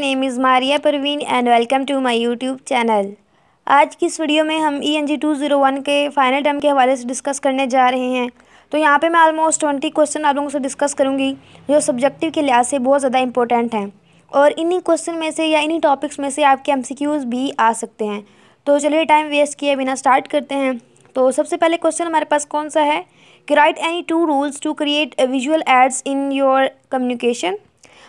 name is Maria Parveen and welcome to my YouTube channel आज की इस वीडियो में हम E N G two zero one के फाइनल टर्म के हवाले से डिस्कस करने जा रहे हैं तो यहाँ पे मैं आलमोस्ट ट्वेंटी क्वेश्चन आप लोगों से डिस्कस करूँगी जो सब्जेक्टिव के लिहाज से बहुत ज़्यादा इंपॉर्टेंट हैं और इन्हीं क्वेश्चन में से या इन्हीं टॉपिक्स में से आपके एम सी क्यूज़ भी आ सकते हैं तो चलिए टाइम वेस्ट किए बिना स्टार्ट करते हैं तो सबसे पहले क्वेश्चन हमारे पास कौन सा है कि write any two rules to create visual aids in your communication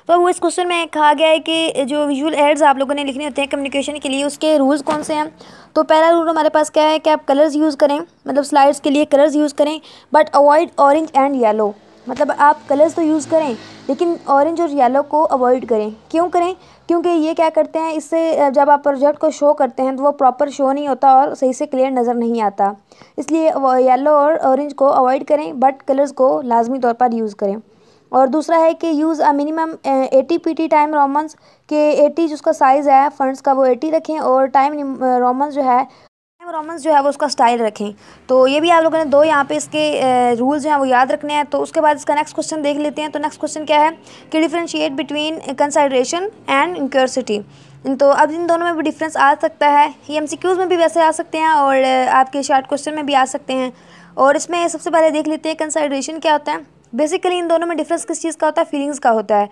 तो वो इस क्वेश्चन में कहा गया है कि जो विजुअल एड्स आप लोगों ने लिखने होते हैं कम्युनिकेशन के लिए उसके रूल्स कौन से हैं तो पहला रूल हमारे पास क्या है कि आप कलर्स यूज़ करें मतलब स्लाइड्स के लिए कलर्स यूज़ करें but avoid orange and yellow मतलब आप कलर्स तो यूज़ करें लेकिन ऑरेंज और येलो को अवॉइड करें क्यों करें क्योंकि ये क्या करते हैं इससे जब आप प्रोजेक्ट को शो करते हैं तो वो प्रॉपर शो नहीं होता और सही से क्लियर नज़र नहीं आता इसलिए येलो और ऑरेंज को अवॉइड करें बट कलर्स को लाजमी तौर पर यूज़ करें और दूसरा है कि use a minimum eighty P T time Romans के एटी जिसका साइज़ है फंड्स का वो एटी रखें और टाइम रोमन्स जो है टाइम रोमन्स जो है वो उसका स्टाइल रखें तो ये भी आप लोगों ने दो यहाँ पे इसके रूल्स जो हैं वो याद रखने हैं तो उसके बाद इसका नेक्स्ट क्वेश्चन देख लेते हैं तो नेक्स्ट क्वेश्चन क्या है कि differentiate between consideration and incuriosity तो अब इन दोनों में भी डिफरेंस आ सकता है ये एम में भी वैसे आ सकते हैं और आपके शॉर्ट क्वेश्चन में भी आ सकते हैं और इसमें सबसे पहले देख लेते हैं कंसाइड्रेशन क्या होता है बेसिकली इन दोनों में डिफरेंस किस चीज़ का होता है फीलिंग्स का होता है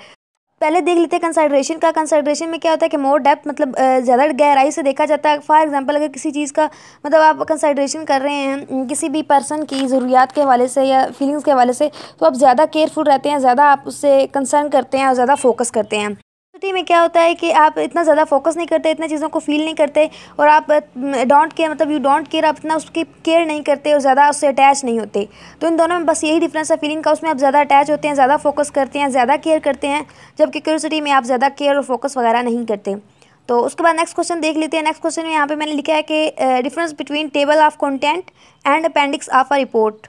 पहले देख लेते हैं कंसल्ट्रेशन का कंसाइड्रेशन में क्या होता है कि मोर डेप्थ मतलब ज़्यादा गहराई से देखा जाता है फॉर एग्जांपल अगर किसी चीज़ का मतलब आप कंसल्ट्रेशन कर रहे हैं किसी भी पर्सन की ज़रूरियात के हवाले से या फीलिंग्स के हवाले से तो आप ज़्यादा केयरफुल रहते हैं ज़्यादा आप उससे कंसर्न करते हैं और ज़्यादा फोकस करते हैं सिटी में क्या होता है कि आप इतना ज़्यादा फोकस नहीं करते इतना चीज़ों को फील नहीं करते और आप डोंट केयर मतलब यू डोंट केयर आप इतना उसकी केयर नहीं करते और ज़्यादा उससे अटैच नहीं होते तो इन दोनों में बस यही डिफरेंस है फीलिंग का उसमें आप ज़्यादा अटैच होते हैं ज़्यादा फोकस करते हैं ज़्यादा केयर करते हैं जबकि क्यूरसिटी में आप ज़्यादा केयर और फोकस वगैरह नहीं करते तो उसके बाद नेक्स्ट क्वेश्चन देख लेते हैं नेक्स्ट क्वेश्चन में यहाँ पर मैंने लिखा है कि difference between table of content and appendix of a report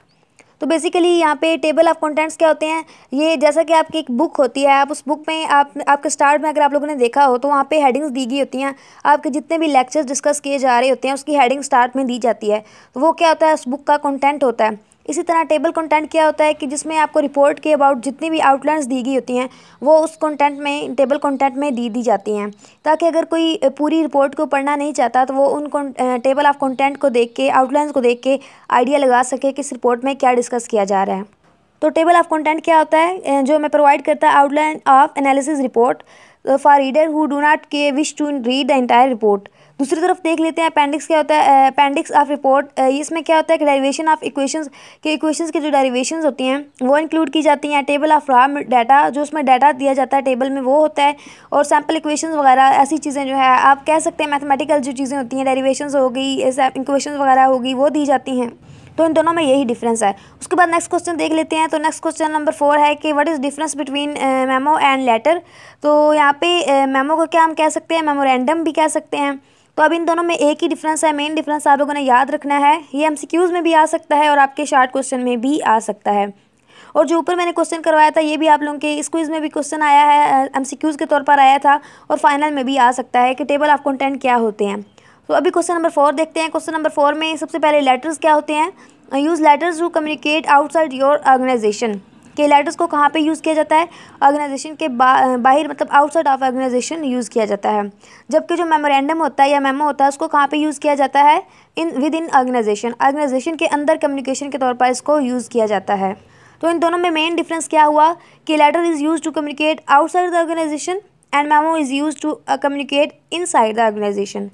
तो बेसिकली यहाँ पे टेबल ऑफ कंटेंट्स क्या होते हैं ये जैसा कि आपकी एक बुक होती है आप उस बुक में आप आपके स्टार्ट में अगर आप लोगों ने देखा हो तो वहाँ पे हेडिंग्स दी गई होती हैं आपके जितने भी लेक्चर्स डिस्कस किए जा रहे होते हैं उसकी हेडिंग स्टार्ट में दी जाती है तो वो क्या होता है उस बुक का कॉन्टेंट होता है इसी तरह टेबल कंटेंट क्या होता है कि जिसमें आपको रिपोर्ट के अबाउट जितनी भी आउटलाइंस दी गई होती हैं वो उस कंटेंट में टेबल कंटेंट में दी दी जाती हैं ताकि अगर कोई पूरी रिपोर्ट को पढ़ना नहीं चाहता तो वो उन टेबल ऑफ कंटेंट को देख के आउटलाइंस को देख के आइडिया लगा सके कि इस रिपोर्ट में क्या डिस्कस किया जा रहा है तो टेबल ऑफ कॉन्टेंट क्या होता है जो हमें प्रोवाइड करता है outline of analysis report for reader who do not के wish to read the entire report दूसरी तरफ देख लेते हैं अपेंडिक्स क्या होता है अपेंडिक्स ऑफ रिपोर्ट इसमें क्या होता है कि डेरिवेशन ऑफ इक्वेशंस के इक्वेशंस की जो डेरिवेशन होती हैं वो इंक्लूड की जाती हैं टेबल ऑफ रॉ डाटा जो उसमें डाटा दिया जाता है टेबल में वो होता है और सैम्पल इक्वेशन वगैरह ऐसी चीज़ें जो है आप कह सकते हैं मैथमेटिकल जो चीज़ें होती हैं डेरीवेशन हो गई इक्वेशन वगैरह होगी वो दी जाती हैं तो इन दोनों में यही डिफरेंस है उसके बाद नेक्स्ट क्वेश्चन देख लेते हैं तो नेक्स्ट क्वेश्चन नंबर फोर है कि what is difference between memo and letter तो यहाँ पे मेमो को क्या हम कह सकते हैं मेमोरेंडम भी कह सकते हैं तो अब इन दोनों में एक ही डिफरेंस है मेन डिफरेंस आप लोगों ने याद रखना है ये एम में भी आ सकता है और आपके शार्ट क्वेश्चन में भी आ सकता है और जो ऊपर मैंने क्वेश्चन करवाया था ये भी आप लोगों के क्विज़ में भी क्वेश्चन आया है एम के तौर पर आया था और फाइनल में भी आ सकता है कि टेबल ऑफ कंटेंट क्या होते हैं तो अभी क्वेश्चन नंबर फोर देखते हैं क्वेश्चन नंबर फोर में सबसे पहले लेटर्स क्या होते हैं use letters to communicate outside your organization के लेटर्स को कहाँ पे यूज़ किया जाता है ऑर्गेनाइजेशन के बा, बाहर मतलब आउटसाइड ऑफ ऑर्गेनाइजेशन यूज़ किया जाता है जबकि जो मेमोरेंडम होता है या मेमो होता है उसको कहाँ पे यूज़ किया जाता है इन विद इन ऑर्गेनाइजेशन ऑर्गेनाइजेशन के अंदर कम्युनिकेशन के तौर पर इसको यूज़ किया जाता है तो इन दोनों में मेन डिफरेंस क्या हुआ कि letter is use to communicate outside the organization and memo is use to communicate inside the organization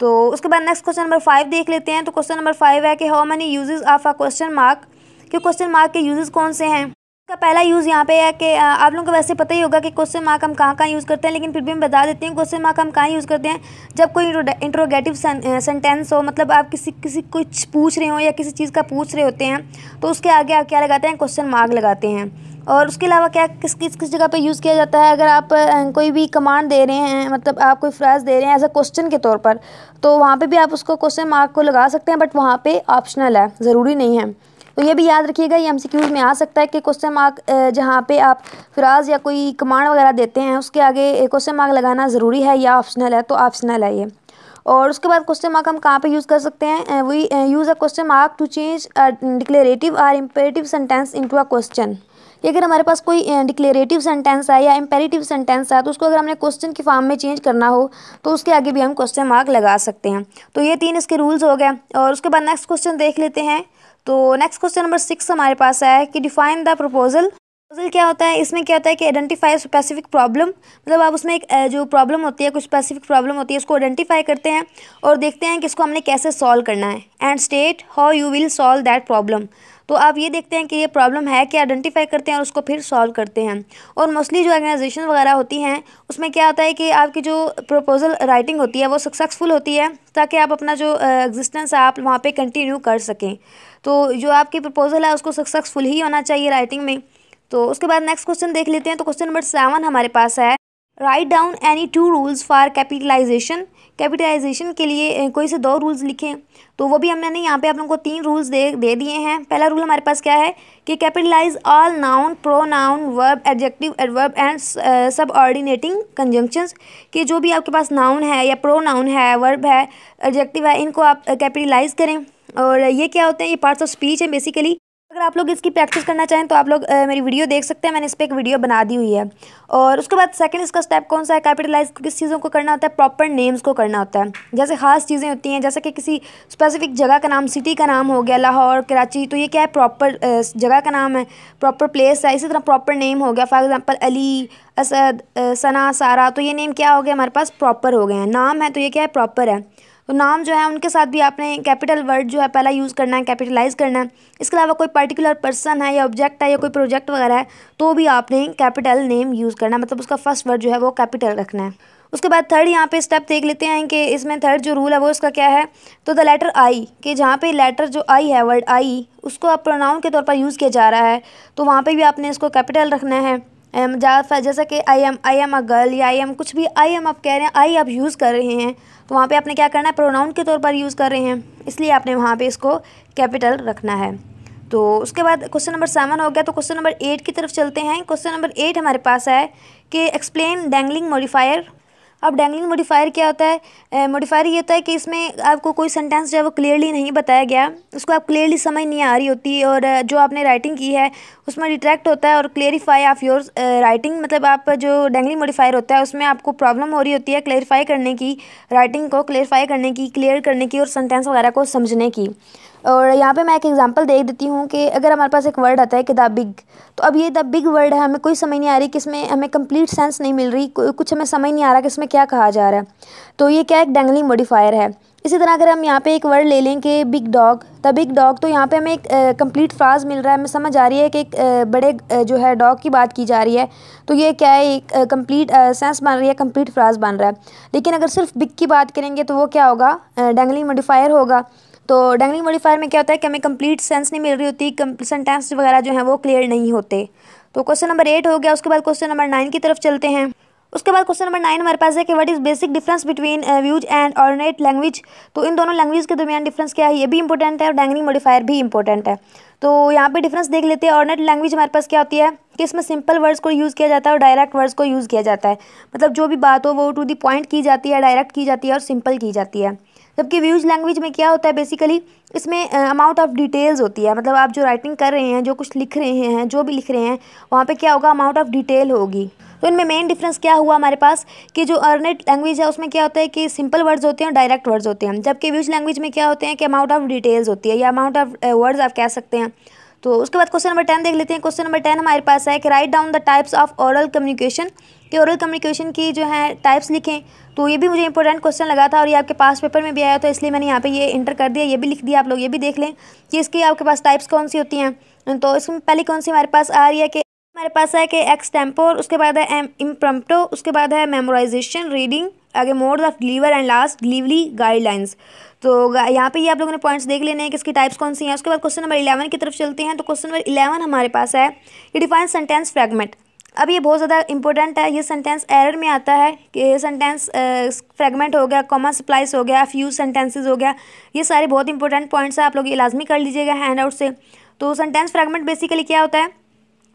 तो उसके बाद नेक्स्ट क्वेश्चन नंबर फाइव देख लेते हैं तो क्वेश्चन नंबर फाइव है कि how many usages of a question mark कि क्वेश्चन मार्क के यूजेस कौन से हैं का पहला यूज़ यहाँ पे है कि आप लोगों को वैसे पता ही होगा कि क्वेश्चन मार्क हम कहाँ कहाँ यूज़ करते हैं लेकिन फिर भी मैं बता देती हूँ क्वेश्चन मार्क हम कहाँ यूज़ करते हैं जब कोई इंट्रोगेटिव सेंटेंस हो मतलब आप किसी किसी कुछ पूछ रहे हो या किसी चीज़ का पूछ रहे होते हैं तो उसके आगे आप क्या लगाते हैं क्वेश्चन मार्क लगाते हैं और उसके अलावा क्या किस किस किस जगह पे यूज़ किया जाता है अगर आप कोई भी कमांड दे रहे हैं मतलब आप कोई फ्रेज दे रहे हैं एज अ क्वेश्चन के तौर पर तो वहाँ पे भी आप उसको क्वेश्चन मार्क को लगा सकते हैं बट वहाँ पे ऑप्शनल है ज़रूरी नहीं है तो ये भी याद रखिएगा ये एमसीक्यूज में आ सकता है कि क्वेश्चन मार्क जहाँ पे आप फ्राज या कोई कमांड वगैरह देते हैं उसके आगे क्वेश्चन मार्क लगाना ज़रूरी है या ऑप्शनल है तो ऑप्शनल है ये और उसके बाद क्वेश्चन मार्क हम कहाँ पे यूज़ कर सकते हैं we use a question mark to change declarative or imperative sentence into a question कि अगर हमारे पास कोई डिक्लेरेटिव सेंटेंस है या एम्पेरेटिव सेंटेंस है तो उसको अगर हमने क्वेश्चन के फॉर्म में चेंज करना हो तो उसके आगे भी हम क्वेश्चन मार्क लगा सकते हैं तो ये तीन इसके रूल्स हो गए और उसके बाद नेक्स्ट क्वेश्चन देख लेते हैं तो नेक्स्ट क्वेश्चन नंबर सिक्स हमारे पास है कि डिफाइन द प्रपोजल प्रपोजल क्या होता है इसमें क्या होता है कि आइडेंटिफाई स्पेसिफिक प्रॉब्लम मतलब आप उसमें एक जो प्रॉब्लम होती है कुछ स्पेसिफिक प्रॉब्लम होती है उसको आइडेंटिफाई करते हैं और देखते हैं कि इसको हमने कैसे सॉल्व करना है and state how you will solve that problem तो आप ये देखते हैं कि ये प्रॉब्लम है कि आइडेंटिफाई करते हैं और उसको फिर सॉल्व करते हैं और मोस्टली जो ऑर्गेनाइजेशन वगैरह होती हैं उसमें क्या होता है कि आपकी जो प्रपोजल राइटिंग होती है वो सक्सेसफुल होती है ताकि आप अपना जो एग्जिस्टेंस है आप वहाँ पर कंटिन्यू कर सकें तो जो आपकी प्रपोजल है उसको सक्सेसफुल ही होना चाहिए राइटिंग में तो उसके बाद नेक्स्ट क्वेश्चन देख लेते हैं तो क्वेश्चन नंबर सेवन हमारे पास है write down any two rules for capitalization capitalization के लिए कोई से दो रूल्स लिखें तो वो भी हमने यहाँ पे आप लोगों को तीन रूल्स दे दे दिए हैं पहला रूल हमारे पास क्या है कि capitalize all noun pronoun verb adjective adverb and subordinating conjunctions कि जो भी आपके पास नाउन है या प्रो नाउन है वर्ब है एडजेक्टिव है इनको आप कैपिटलाइज करें और ये क्या होते हैं ये पार्ट्स ऑफ स्पीच है बेसिकली अगर आप लोग इसकी प्रैक्टिस करना चाहें तो आप लोग आ, मेरी वीडियो देख सकते हैं मैंने इस पर एक वीडियो बना दी हुई है और उसके बाद सेकंड इसका स्टेप कौन सा है कैपिटलाइज किस चीज़ों को करना होता है प्रॉपर नेम्स को करना होता है जैसे खास चीज़ें होती हैं जैसे कि किसी स्पेसिफिक जगह का नाम सिटी का नाम हो गया लाहौर कराची तो ये क्या है प्रॉपर जगह का नाम है प्रॉपर प्लेस है इसी तरह प्रॉपर नेम हो गया फॉर एग्ज़ाम्पल अली असद सना सारा तो ये नेम क्या हो गया हमारे पास प्रॉपर हो गए हैं नाम है तो ये क्या है प्रॉपर है तो नाम जो है उनके साथ भी आपने कैपिटल वर्ड जो है पहला यूज़ करना है कैपिटलाइज करना है इसके अलावा कोई पर्टिकुलर पर्सन है या ऑब्जेक्ट है या कोई प्रोजेक्ट वगैरह है तो भी आपने कैपिटल नेम यूज़ करना है मतलब उसका फर्स्ट वर्ड जो है वो कैपिटल रखना है उसके बाद थर्ड यहाँ पे स्टेप देख लेते हैं कि इसमें थर्ड जो रूल है वो इसका क्या है तो द लेटर आई कि जहाँ पे लेटर जो आई है वर्ड आई उसको अब प्रोनाउन के तौर पर यूज़ किया जा रहा है तो वहाँ पे भी आपने इसको कैपिटल रखना है एम जैसा कि I am I am a girl या आई एम कुछ भी आई एम आप कह रहे हैं आई आप यूज़ कर रहे हैं तो वहाँ पे आपने क्या करना है प्रोनाउन के तौर पर यूज़ कर रहे हैं इसलिए आपने वहाँ पे इसको कैपिटल रखना है तो उसके बाद क्वेश्चन नंबर सेवन हो गया तो क्वेश्चन नंबर एट की तरफ चलते हैं क्वेश्चन नंबर एट हमारे पास है कि एक्सप्लेन डेंगलिंग मॉडिफायर अब डैंगलिंग मोडिफायर क्या होता है मोडिफायर ये होता है कि इसमें आपको कोई सेंटेंस जो है वो क्लियरली नहीं बताया गया उसको आप क्लियरली समझ नहीं आ रही होती और जो आपने राइटिंग की है उसमें डिट्रैक्ट होता है और क्लियरिफाई ऑफ योर राइटिंग मतलब आप जो डैंगलिंग मोडिफायर होता है उसमें आपको प्रॉब्लम हो रही होती है क्लेरिफाई करने की राइटिंग को क्लेरिफाई करने की क्लियर करने की और सेंटेंस वगैरह को समझने की और यहाँ पे मैं एक एग्जांपल देख देती हूँ कि अगर हमारे पास एक वर्ड आता है कि द बिग तो अब ये द बिग वर्ड है हमें कोई समझ नहीं आ रही कि इसमें हमें कंप्लीट सेंस नहीं मिल रही कुछ हमें समझ नहीं आ रहा कि इसमें क्या कहा जा रहा है तो ये क्या एक डेंगलिंग मोडिफायर है इसी तरह अगर हम यहाँ पे एक वर्ड ले लें कि big dog the big dog तो यहाँ पे हमें एक कंप्लीट फ्राज मिल रहा है हमें समझ आ रही है कि एक बड़े जो है डॉग की बात की जा रही है तो ये क्या है एक कंप्लीट सेंस बन रही है कंप्लीट फ्राज बन रहा है लेकिन अगर सिर्फ बिग की बात करेंगे तो वो क्या होगा डेंगलिंग मोडिफायर होगा तो डायनेमिक मॉडिफायर में क्या होता है कि हमें कंप्लीट सेंस नहीं मिल रही होती सेंटेंस वगैरह जो है वो क्लियर नहीं होते तो क्वेश्चन नंबर एट हो गया उसके बाद क्वेश्चन नंबर नाइन की तरफ चलते हैं उसके बाद क्वेश्चन नंबर नाइन हमारे पास है कि what is basic difference between views and ordinate language तो इन दोनों लैंग्वेज के दरमियान डिफरेंस क्या है ये भी इंपॉर्टेंट है और डैंगरिंग मॉडिफायर भी इंपॉर्टेंट है तो यहाँ पे डिफरेंस देख लेते हैं ऑर्डिनेट लैंग्वेज हमारे पास क्या होती है कि इसमें सिंपल वर्ड्स को यूज़ किया जाता है और डायरेक्ट वर्ड्स को यूज़ किया जाता है मतलब जो भी बात हो वो टू दी पॉइंट की जाती है डायरेक्ट की जाती है और सिंपल की जाती है जबकि व्यूज लैंग्वेज में क्या होता है बेसिकली इसमें अमाउंट ऑफ डिटेल्स होती है मतलब आप जो राइटिंग कर रहे हैं जो कुछ लिख रहे हैं जो भी लिख रहे हैं वहाँ पे क्या होगा अमाउंट ऑफ डिटेल होगी तो इनमें मेन डिफरेंस क्या हुआ हमारे पास कि जो अर्नेट लैंग्वेज है उसमें क्या होता है कि सिंपल वर्ड्स होते हैं डायरेक्ट वर्ड्स होते हैं जबकि व्यूज लैंग्वेज में क्या होते हैं कि अमाउंट ऑफ डिटेल्स होती है या अमाउंट ऑफ वर्ड्स आप कह सकते हैं तो उसके बाद क्वेश्चन नंबर टेन देख लेते हैं क्वेश्चन नंबर टेन हमारे पास है कि write down the types of aural communication कि ओरल कम्युनिकेशन की जो है टाइप्स लिखें तो ये भी मुझे इंपॉर्टेंट क्वेश्चन लगा था और ये आपके पास पेपर में भी आया तो इसलिए मैंने यहाँ पे ये इंटर कर दिया ये भी लिख दिया आप लोग ये भी देख लें कि इसकी आपके पास टाइप्स कौन सी होती हैं तो इसमें पहली कौन सी हमारे पास आ रही है कि हमारे पास है कि एक्स टेम्पोर उसके बाद है एम इम्प्रम्प्टो उसके बाद है मेमोराइजेशन रीडिंग आगे mode of deliver and last delivery guidelines तो यहाँ पे ये आप लोगों ने पॉइंट्स देख लेने हैं कि इसकी टाइप्स कौन सी हैं उसके बाद क्वेश्चन नंबर इलेवन की तरफ चलते हैं तो क्वेश्चन नंबर इलेवन हमारे पास है ये डिफाइन सेंटेंस फ्रेगमेंट अब ये बहुत ज़्यादा इंपॉर्टेंट है ये सेंटेंस एरर में आता है कि ये सेंटेंस फ्रेगमेंट हो गया कॉमा सप्लाइस हो गया फ्यू सेंटेंसेज हो गया ये सारे बहुत इंपॉर्टेंट पॉइंट्स हैं आप लोग ये लाजमी कर लीजिएगा हैंड आउट से तो सेंटेंस फ्रेगमेंट बेसिकली क्या होता है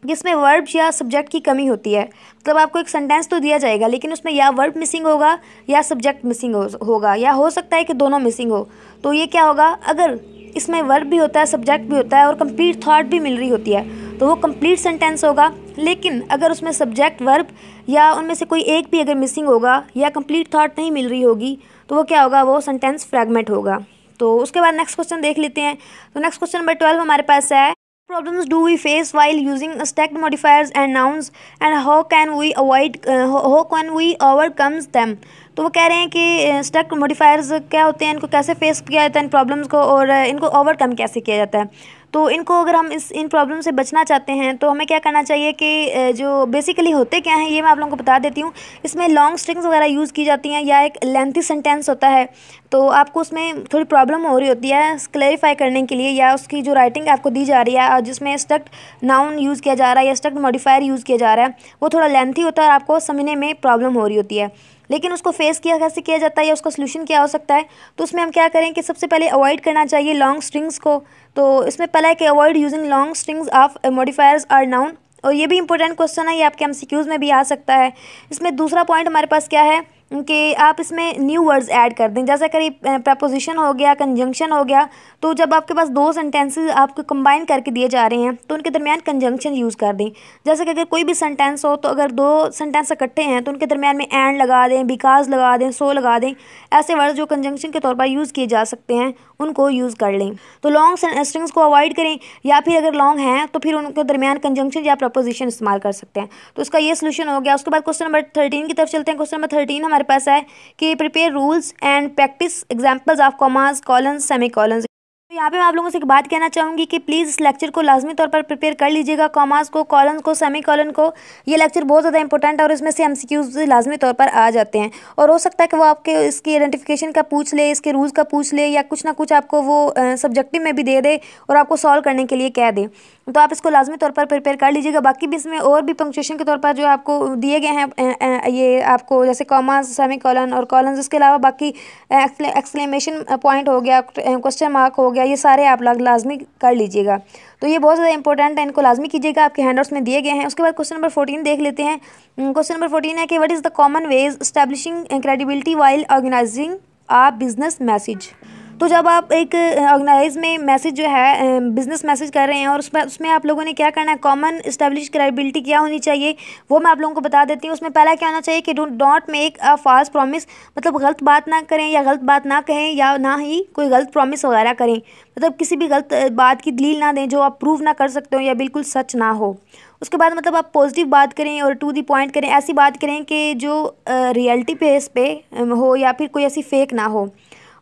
जिसमें वर्ब या सब्जेक्ट की कमी होती है मतलब आपको एक सेंटेंस तो दिया जाएगा लेकिन उसमें या वर्ब मिसिंग होगा या सब्जेक्ट मिसिंग हो, होगा या हो सकता है कि दोनों मिसिंग हो तो ये क्या होगा अगर इसमें वर्ब भी होता है सब्जेक्ट भी होता है और कंप्लीट थॉट भी मिल रही होती है तो वो कंप्लीट सेंटेंस होगा लेकिन अगर उसमें सब्जेक्ट वर्ब या उनमें से कोई एक भी अगर मिसिंग होगा या कंप्लीट थॉट नहीं मिल रही होगी तो वो क्या होगा वो सेंटेंस फ्रैगमेंट होगा तो उसके बाद नेक्स्ट क्वेश्चन देख लेते हैं तो नेक्स्ट क्वेश्चन नंबर ट्वेल्व हमारे पास है problems do we face while using stacked modifiers and nouns and how can we avoid uh, how can we overcome them तो वो कह रहे हैं कि स्टक मोडिफायर्स क्या होते हैं इनको कैसे फेस किया जाता है इन प्रॉब्लम्स को और इनको ओवरकम कैसे किया जाता है तो इनको अगर हम इस इन प्रॉब्लम से बचना चाहते हैं तो हमें क्या करना चाहिए कि जो बेसिकली होते क्या हैं ये मैं आप लोगों को बता देती हूँ इसमें लॉन्ग स्ट्रिंग्स वगैरह यूज़ की जाती हैं या एक लेंथी सेंटेंस होता है तो आपको उसमें थोड़ी प्रॉब्लम हो रही होती है क्लैरिफाई करने के लिए या उसकी जो राइटिंग आपको दी जा रही है और जिसमें स्टक्ट नाउन यूज़ किया जा रहा है या स्टक्ट मॉडिफायर यूज़ किया जा रहा है वो थोड़ा लेंथी होता है और आपको समझने में प्रॉब्लम हो रही होती है लेकिन उसको फेस किया कैसे किया जाता है या उसका सोल्यूशन क्या हो सकता है तो उसमें हम क्या करें कि सबसे पहले अवॉइड करना चाहिए लॉन्ग स्ट्रिंग्स को तो इसमें पहला है कि avoid using long strings of modifiers or noun और ये भी इंपॉर्टेंट क्वेश्चन है ये आपके एम में भी आ सकता है इसमें दूसरा पॉइंट हमारे पास क्या है कि आप इसमें न्यू वर्ड्स ऐड कर दें जैसे करीब प्रपोजिशन हो गया कंजंक्शन हो गया तो जब आपके पास दो सेंटेंसेस आपको कंबाइन करके दिए जा रहे हैं तो उनके दरमियान कंजंक्शन यूज़ कर दें जैसे कि अगर कोई भी सेंटेंस हो तो अगर दो सेंटेंस इकट्ठे हैं तो उनके दरमियान में एंड लगा दें बिकाज लगा दें सो लगा दें ऐसे वर्ड जो कंजंक्शन के तौर पर यूज़ किए जा सकते हैं उनको यूज़ कर लें तो लॉन्ग स्ट्रिंग्स को अवॉइड करें या फिर अगर लॉन्ग हैं तो फिर उनके दरमियान कंजंक्शन या प्रपोजिशन इस्तेमाल कर सकते हैं तो उसका ये सोल्यूशन हो गया उसके बाद क्वेश्चन नंबर थर्टीन की तरफ चलते हैं क्वेश्चन नंबर थर्टीन हमारे हमारे पास है कि prepare rules and practice examples of commas colon semicolon तो यहाँ पे मैं आप लोगों से एक बात कहना चाहूँगी कि प्लीज़ इस लेक्चर को लाजमी तौर पर प्रिपेयर कर लीजिएगा कॉमास को कॉलन को सेमी कॉलन को ये लेक्चर बहुत ज़्यादा इंपॉर्टेंट है और इसमें से एम सी लाजमी तौर पर आ जाते हैं और हो सकता है कि वो आपके इसकी आइडेंटिफिकेशन का पूछ ले इसके रूल्स का पूछ ले या कुछ ना कुछ आपको वो सब्जेक्टिव में भी दे दे और आपको सॉल्व करने के लिए कह दे तो आप इसको लाजमी तौर पर प्रिपेयर कर लीजिएगा बाकी भी इसमें और भी पंक्चुएशन के तौर पर जो आपको दिए गए हैं ये आपको जैसे कॉमास सेमी कॉलन और कॉलन इसके अलावा बाकी एक्सक्लेमेशन पॉइंट हो गया क्वेश्चन मार्क हो गया ये सारे आप लाजमी कर लीजिएगा तो ये बहुत ज़्यादा इंपॉर्टेंट है इनको लाजमी कीजिएगा आपके हैंड में दिए गए हैं उसके बाद क्वेश्चन नंबर फोर्टीन देख लेते हैं क्वेश्चन नंबर फोर्टीन है कि what is the common ways establishing credibility while organizing a business message तो जब आप एक ऑर्गेनाइज में मैसेज जो है बिजनेस मैसेज कर रहे हैं और उसमें उसमें आप लोगों ने क्या करना है कॉमन इस्टेब्लिश क्रेडिबिलिटी क्या होनी चाहिए वो मैं आप लोगों को बता देती हूँ उसमें पहला क्या होना चाहिए कि don't dot make a fast promise मतलब गलत बात ना करें या गलत बात ना कहें या ना ही कोई गलत प्रॉमिस वगैरह करें मतलब किसी भी गलत बात की दलील ना दें जो आप प्रूव ना कर सकते हो या बिल्कुल सच ना हो उसके बाद मतलब आप पॉजिटिव बात करें और टू दी पॉइंट करें ऐसी बात करें कि जो रियलिटी इस पे हो या फिर कोई ऐसी फेक ना हो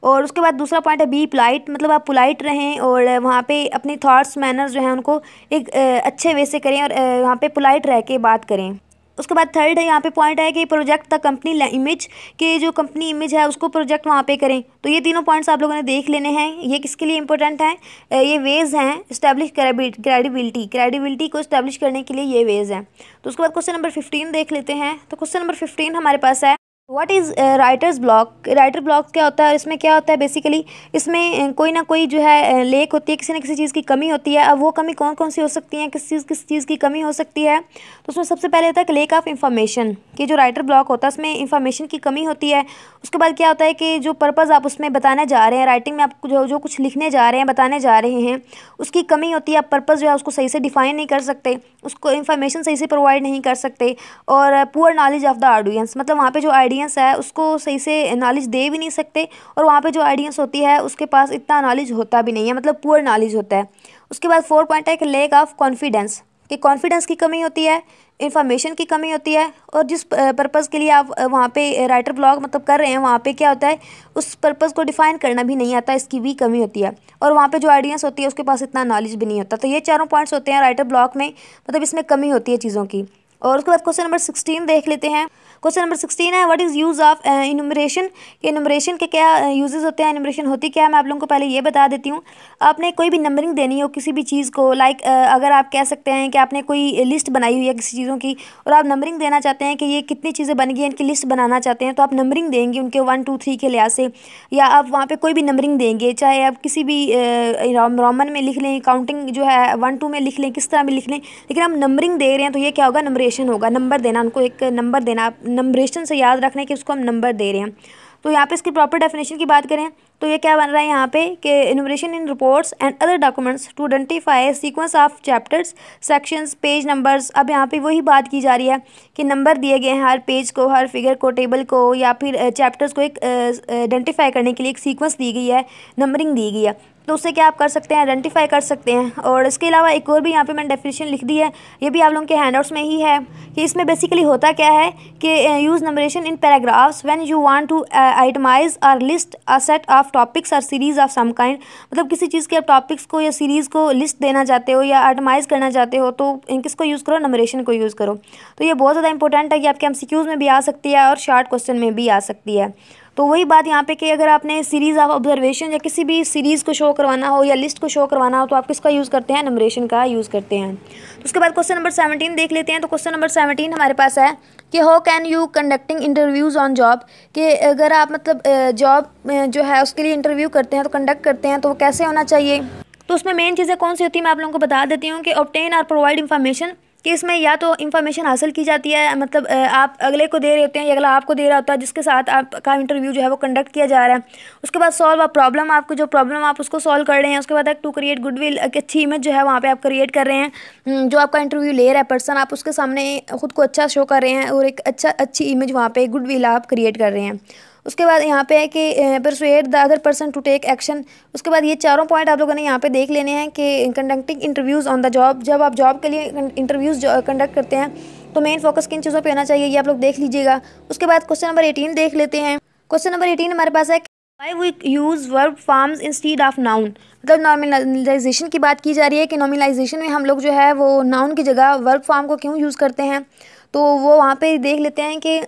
और उसके बाद दूसरा पॉइंट है बी पोलाइट मतलब आप पोलाइट रहें और वहाँ पे अपनी थॉट्स मैनर्स जो हैं उनको एक अच्छे वे से करें और वहाँ पे पोलाइट रह के बात करें उसके बाद थर्ड है यहाँ पे पॉइंट है कि प्रोजेक्ट द कंपनी इमेज के जो कंपनी इमेज है उसको प्रोजेक्ट वहाँ पे करें तो ये तीनों पॉइंट्स आप लोगों ने देख लेने हैं ये किसके लिए इंपॉर्टेंट हैं ये वेज हैं इस्टेब्लिश क्रेडिबिलिटी क्रेडिबिलिटी को इस्टेब्लिश करने के लिए ये वेज हैं तो उसके बाद क्वेश्चन नंबर फिफ्टीन देख लेते हैं तो क्वेश्चन नंबर फिफ्टीन हमारे पास है what is writer's block writer block क्या होता है और इसमें क्या होता है बेसिकली इसमें uh, कोई ना कोई जो है लेक uh, होती है किसी ना किसी चीज़ की कमी होती है अब वो कमी कौन कौन सी हो सकती है किस चीज़ किस चीज़ की कमी हो सकती है तो उसमें सबसे पहले होता है कि लेक ऑफ इंफॉर्मेशन कि जो राइटर ब्लॉक होता है उसमें इंफॉर्मेशन की कमी होती है उसके बाद क्या होता है कि जो पर्पज़ आप उसमें बताने जा रहे हैं राइटिंग में आप जो जो कुछ लिखने जा रहे हैं बताने जा रहे हैं उसकी कमी होती है आप पर्पज़ जो है उसको सही से डिफ़ाइन नहीं कर सकते उसको इन्फॉर्मेशन सही से प्रोवाइड नहीं कर सकते और poor knowledge of the audience मतलब वहाँ पर जो आइडिया ऑडियंस है उसको सही से नॉलेज दे भी नहीं सकते और वहाँ पे जो ऑडियंस होती है उसके पास इतना नॉलेज होता भी नहीं है मतलब पुअर नॉलेज होता है उसके बाद फोर पॉइंट है कि लेक ऑफ कॉन्फिडेंस कि कॉन्फिडेंस की कमी होती है इन्फॉर्मेशन की कमी होती है और जिस पर्पज़ के लिए आप वहाँ पे राइटर ब्लॉग मतलब कर रहे हैं वहाँ पे क्या होता है उस पर्पज़ को डिफ़ाइन करना भी नहीं आता इसकी भी कमी होती है और वहाँ पे जो आइडियंस होती है उसके पास इतना नॉलेज भी नहीं होता तो ये चारों पॉइंट्स होते हैं राइटर ब्लॉग में मतलब इसमें कमी होती है चीज़ों की और उसके बाद क्वेश्चन नंबर सिक्सटीन देख लेते हैं क्वेश्चन नंबर सिक्सटीन है what is use of enumeration के इनुमरेशन के क्या यूजेज़ uh, होते हैं इनुमरेशन होती क्या है मैं आप लोगों को पहले ये बता देती हूँ आपने कोई भी नंबरिंग देनी हो किसी भी चीज़ को लाइक like, uh, अगर आप कह सकते हैं कि आपने कोई लिस्ट बनाई हुई है किसी चीज़ों की और आप नंबरिंग देना चाहते हैं कि ये कितनी चीज़ें बन गई इनकी लिस्ट बनाना चाहते हैं तो आप नंबरिंग देंगे उनके वन टू थ्री के लिहाज से या आप वहाँ पर कोई भी नंबरिंग देंगे चाहे आप किसी भी uh, रोमन में लिख लें काउंटिंग जो है वन टू में लिख लें किस तरह में लिख लें लेकिन आप नंबरिंग दे रहे हैं तो ये क्या होगा नंबरेशन होगा नंबर देना उनको एक नंबर देना नंबरेशन से याद रखना है कि उसको हम नंबर दे रहे हैं तो यहाँ पे इसकी प्रॉपर डेफिनेशन की बात करें तो ये क्या बन रहा है यहाँ पे कि innovation in reports and other documents to identify sequence of chapters sections page numbers अब यहाँ पे वही बात की जा रही है कि नंबर दिए गए हैं हर पेज को हर फिगर को टेबल को या फिर चैप्टर्स को एक आइडेंटिफाई करने के लिए एक सीक्वेंस दी गई है नंबरिंग दी गई है तो उससे क्या आप कर सकते हैं आइडेंटिफाई कर सकते हैं और इसके अलावा एक और भी यहाँ पे मैंने डेफिनेशन लिख दी है ये भी आप लोगों के हैंड में ही है कि इसमें बेसिकली होता क्या है कि use numeration in paragraphs when you want to itemize or list a set of topics or series of some kind मतलब किसी चीज़ के आप टॉपिक्स को या सीरीज़ को लिस्ट देना चाहते हो या आइटमाइज करना चाहते हो तो किसको यूज़ करो नंबरेशन को यूज़ करो तो ये बहुत ज़्यादा इंपॉर्टेंट है कि आपके एम में भी आ सकती है और शार्ट क्वेश्चन में भी आ सकती है तो वही बात यहाँ पे कि अगर आपने सीरीज़ ऑफ ऑब्जर्वेशन या किसी भी सीरीज़ को शो करवाना हो या लिस्ट को शो करवाना हो तो आप किसका यूज़ करते हैं नंबरेशन का यूज़ करते हैं तो उसके बाद क्वेश्चन नंबर सेवनटीन देख लेते हैं तो क्वेश्चन नंबर सेवनटीन हमारे पास है कि how can you conducting interviews on job कि अगर आप मतलब जॉब जो है उसके लिए इंटरव्यू करते हैं तो कंडक्ट करते हैं तो वो कैसे होना चाहिए तो उसमें मेन चीज़ें कौन सी होती हैं मैं आप लोगों को बता देती हूँ कि ऑप्टेन और प्रोवाइड इन्फॉर्मेशन कि इसमें या तो इन्फॉर्मेशन हासिल की जाती है मतलब आप अगले को दे रहे होते हैं या अगला आपको दे रहा होता है जिसके साथ आपका इंटरव्यू जो है वो कंडक्ट किया जा रहा है उसके बाद सॉल्व आप प्रॉब्लम आपको जो प्रॉब्लम आप उसको सॉल्व कर रहे हैं उसके बाद टू क्रिएट गुड विल एक अच्छी इमेज जो है वहाँ पर आप क्रिएट कर रहे हैं हम्म, जो आपका इंटरव्यू ले रहा है पर्सन आप उसके सामने खुद को अच्छा शो कर रहे हैं और एक अच्छा अच्छी इमेज वहाँ पर गुड विल आप क्रिएट कर रहे हैं उसके बाद यहाँ पे है कि persuade the other person to take action उसके बाद ये चारों पॉइंट आप लोगों ने यहाँ पे देख लेने हैं कि conducting interviews on the job जब आप जॉब के लिए इंटरव्यूज़ कंडक्ट करते हैं तो मेन फोकस किन चीज़ों पर होना चाहिए ये आप लोग देख लीजिएगा उसके बाद क्वेश्चन नंबर एटीन देख लेते हैं क्वेश्चन नंबर एटीन हमारे पास है why we use verb forms instead of noun मतलब नॉर्मलाइजेशन की बात की जा रही है कि नॉर्मलाइजेशन में हम लोग जो है वो नाउन की जगह वर्ब फॉर्म को क्यों यूज़ करते हैं तो वो वहाँ पे देख लेते हैं कि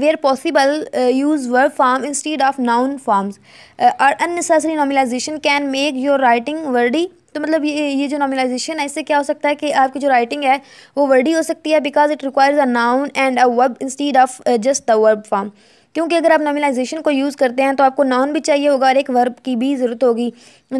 where possible use verb form instead of noun forms और unnecessary nominalization can make your writing wordy तो मतलब ये ये जो नॉमिलाइजेशन है इससे क्या हो सकता है कि आपकी जो राइटिंग है वो वर्डी हो सकती है because it requires a noun and a verb instead of just the verb form क्योंकि अगर आप नॉमिलाइजेशन को यूज़ करते हैं तो आपको नाउन भी चाहिए होगा और एक वर्ब की भी ज़रूरत होगी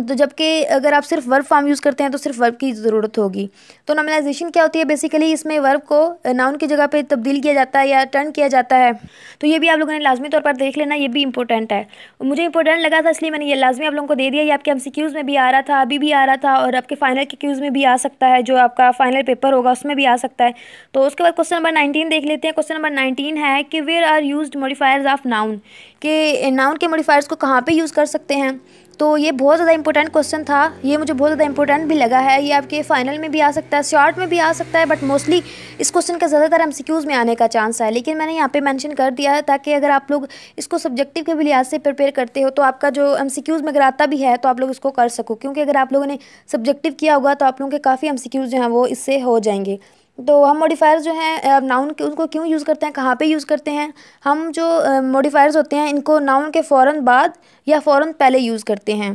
तो जबकि अगर आप सिर्फ वर्ब फॉर्म यूज़ करते हैं तो सिर्फ वर्ब की ज़रूरत होगी तो नॉमिलाइजेशन क्या होती है बेसिकली इसमें वर्ब को नाउन की जगह पर तब्दील किया जाता है या टर्न किया जाता है तो ये भी आप लोगों ने लाजमी तौर पर देख लेना ये भी इंपॉर्टेंट है मुझे इंपॉर्टेंट लगा था इसलिए मैंने ये लाजमी आप लोगों को दे दिया ये आपके एम में भी आ रहा था अभी भी आ रहा था और आपके फाइनल के क्यूज़ में भी आ सकता है जो आपका फाइनल पेपर होगा उसमें भी आ सकता है तो उसके बाद क्वेश्चन नंबर नाइनटीन देख लेते हैं क्वेश्चन नंबर नाइनटीन है कि where are use modifier modifiers of noun के नाउन के मोडिफायर्स को कहाँ पे यूज़ कर सकते हैं तो ये बहुत ज़्यादा इंपॉर्टेंट क्वेश्चन था ये मुझे बहुत ज़्यादा इंपॉर्टेंट भी लगा है ये आपके फाइनल में भी आ सकता है शॉर्ट में भी आ सकता है बट मोस्टली इस क्वेश्चन का ज़्यादातर एम में आने का चांस है लेकिन मैंने यहाँ पे मेंशन कर दिया है ताकि अगर आप लोग इसको सब्जेक्टिव के भी लिहाज से प्रिपेयर करते हो तो आपका जो एम में अगर आता भी है तो आप लोग इसको कर सको क्योंकि अगर आप लोगों ने सब्जेक्टिव किया होगा तो आप लोगों के काफ़ी एम जो हैं वो इससे हो जाएंगे तो हम मॉडिफायर्स जो हैं नाउन के उनको क्यों यूज़ करते हैं कहाँ पे यूज़ करते हैं हम जो मॉडिफायर्स होते हैं इनको नाउन के फ़ौर बाद या फ़ौर पहले यूज़ करते हैं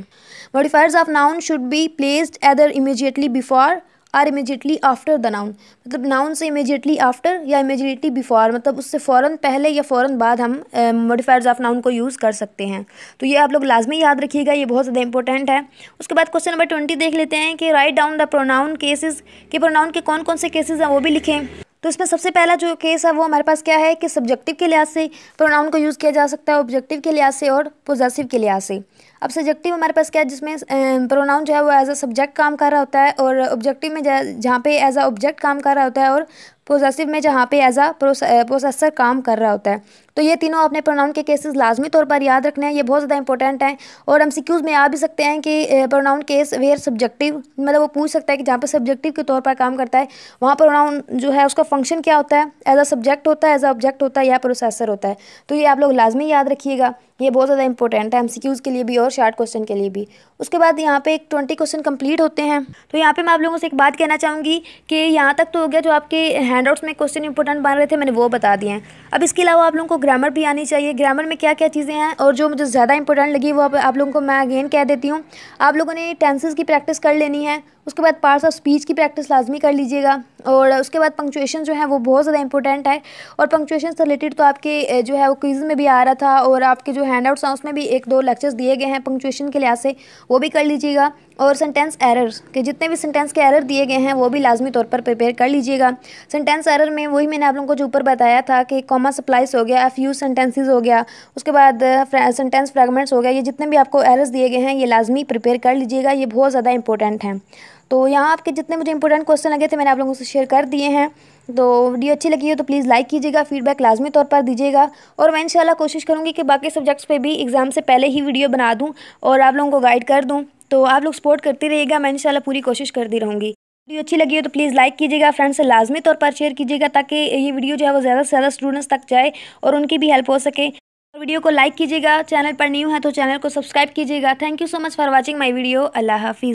modifiers of noun should be placed either immediately before or immediately after the noun मतलब नाउन से इमिजिएटली आफ्टर या इमिजिएटली बिफोर मतलब उससे फ़ौरन पहले या फ़ौरन बाद हम मोडिफायर्स ऑफ नाउन को यूज़ कर सकते हैं तो ये आप लोग लाजमी याद रखिएगा ये बहुत ज़्यादा इंपॉर्टेंट है उसके बाद क्वेश्चन नंबर ट्वेंटी देख लेते हैं कि write down the pronoun cases के प्रोनाउन के कौन कौन से केसेज हैं वो भी लिखें तो इसमें सबसे पहला जो केस है वो हमारे पास क्या है कि सब्जेक्टिव के लिहाज से प्रोनाउन को यूज़ किया जा सकता है ऑब्जेक्टिव के लिहाज से और पोजेसिव के लिहाज से अब सब्जेक्टिव हमारे पास क्या है जिसमें प्रोनाउन जो है वो एज अ सब्जेक्ट काम कर रहा होता है और ऑब्जेक्टिव में जहाँ पे एज अ ऑब्जेक्ट काम कर रहा होता है और पोजेसिव में जहाँ पे एज आ प्रोसेसर काम कर रहा होता है तो ये तीनों आपने प्रोनाउन के केसेस लाजमी तौर पर याद रखने हैं ये बहुत ज़्यादा इंपॉर्टेंट हैं और एम में आ भी सकते हैं कि प्रोनाउन केस वेयर सब्जेक्टिव मतलब वो पूछ सकता है कि जहाँ पर सब्जेक्टिव के तौर पर काम करता है वहाँ प्रोनाउन जो है उसका फंक्शन क्या होता है एज आ सब्जेक्ट होता है एज आ ऑब्जेक्ट होता है या प्रोसेसर होता है तो ये आप लोग लाजमी याद रखिएगा ये बहुत ज़्यादा इंपॉर्टेंट है एम के लिए भी और शार्ट क्वेश्चन के लिए भी उसके बाद यहाँ पे एक ट्वेंटी क्वेश्चन कंप्लीट होते हैं तो यहाँ पे मैं आप लोगों से एक बात कहना चाहूँगी कि यहाँ तक तो हो गया जो आपके हैंड आउट्स में क्वेश्चन इंपॉर्टेंट बन रहे थे मैंने वो बता दिए हैं अब इसके अलावा आप लोगों को ग्रामर भी आनी चाहिए ग्रामर में क्या क्या चीज़ें हैं और जो मुझे ज़्यादा इंपॉर्टेंट लगी वो आप, आप लोगों को मैं अगेन कह देती हूँ आप लोगों ने टेंसेज की प्रैक्टिस कर लेनी है उसके बाद पार्ट्स ऑफ स्पीच की प्रैक्टिस लाजमी कर लीजिएगा और उसके बाद तो पंक्चुएशन जो है वो बहुत ज़्यादा इंपॉर्टेंट है और पंक्चुएशन से रिलेटेड तो आपके जो है वो क्विज में भी आ रहा था और आपके जो हैंड आउट्स हैं उसमें भी एक दो लेक्चर्स दिए गए हैं पंक्चुएशन के लिहाज से वो भी कर लीजिएगा और सेंटेंस एरर्स के जितने भी सेंटेंस के एरर दिए गए हैं वो भी लाजमी तौर पर प्रिपेयर कर लीजिएगा सेंटेंस एरर में वही मैंने आप लोगों को जो ऊपर बताया था कि कॉमा सप्लाइस हो गया एफ यू सेंटेंसेज हो गया उसके बाद सेंटेंस फ्रेगमेंट्स हो गया ये जितने भी आपको एरर्स दिए गए हैं ये लाजमी प्रिपेयर कर लीजिएगा ये बहुत ज़्यादा इंपॉर्टेंट हैं तो यहाँ आपके जितने मुझे इंपॉर्टेंट क्वेश्चन लगे थे मैंने आप लोगों से शेयर कर दिए हैं तो वीडियो अच्छी लगी हो तो प्लीज़ लाइक कीजिएगा फीडबैक लाजमी तौर पर दीजिएगा और मैं इंशाल्लाह कोशिश करूँगी कि बाकी सब्जेक्ट्स पर भी एग्ज़ाम से पहले ही वीडियो बना दूँ और आप लोगों को गाइड कर दूँ तो आप लोग सपोर्ट करती रहिएगा मैं इंशाल्लाह पूरी कोशिश करती रहूँगी वीडियो अच्छी लगी हो तो प्लीज़ लाइक कीजिएगा फ्रेंड्स से लाजमी तौर पर शेयर कीजिएगा ताकि ये वीडियो जो है वो ज़्यादा से ज़्यादा स्टूडेंट्स तक जाए और उनकी भी हेल्प हो सके और वीडियो को लाइक कीजिएगा चैनल पर न्यू है तो चैनल को सब्सक्राइब कीजिएगा thank you so much for watching my video अल्लाह हाफिज़